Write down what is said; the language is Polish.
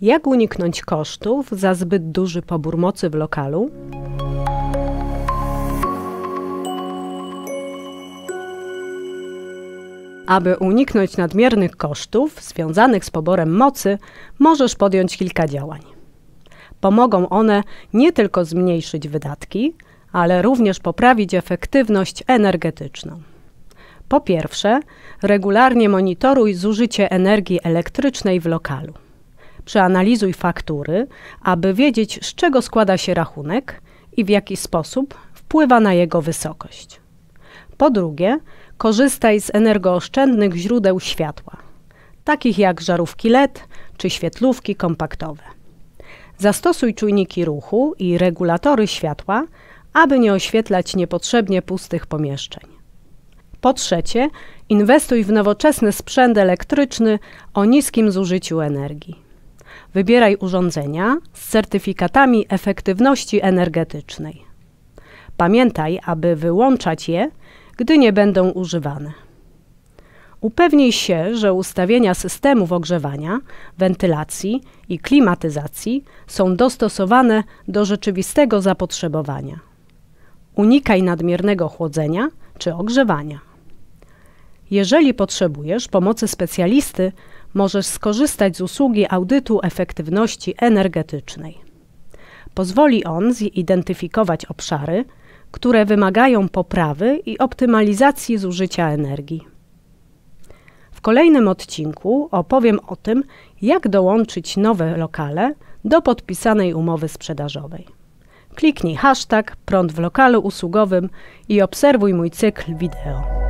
Jak uniknąć kosztów za zbyt duży pobór mocy w lokalu? Aby uniknąć nadmiernych kosztów związanych z poborem mocy, możesz podjąć kilka działań. Pomogą one nie tylko zmniejszyć wydatki, ale również poprawić efektywność energetyczną. Po pierwsze, regularnie monitoruj zużycie energii elektrycznej w lokalu. Przeanalizuj faktury, aby wiedzieć, z czego składa się rachunek i w jaki sposób wpływa na jego wysokość. Po drugie, korzystaj z energooszczędnych źródeł światła, takich jak żarówki LED czy świetlówki kompaktowe. Zastosuj czujniki ruchu i regulatory światła, aby nie oświetlać niepotrzebnie pustych pomieszczeń. Po trzecie, inwestuj w nowoczesny sprzęt elektryczny o niskim zużyciu energii. Wybieraj urządzenia z certyfikatami efektywności energetycznej. Pamiętaj, aby wyłączać je, gdy nie będą używane. Upewnij się, że ustawienia systemów ogrzewania, wentylacji i klimatyzacji są dostosowane do rzeczywistego zapotrzebowania. Unikaj nadmiernego chłodzenia czy ogrzewania. Jeżeli potrzebujesz pomocy specjalisty, możesz skorzystać z usługi audytu efektywności energetycznej. Pozwoli on zidentyfikować obszary, które wymagają poprawy i optymalizacji zużycia energii. W kolejnym odcinku opowiem o tym, jak dołączyć nowe lokale do podpisanej umowy sprzedażowej. Kliknij hashtag prąd w lokalu usługowym i obserwuj mój cykl wideo.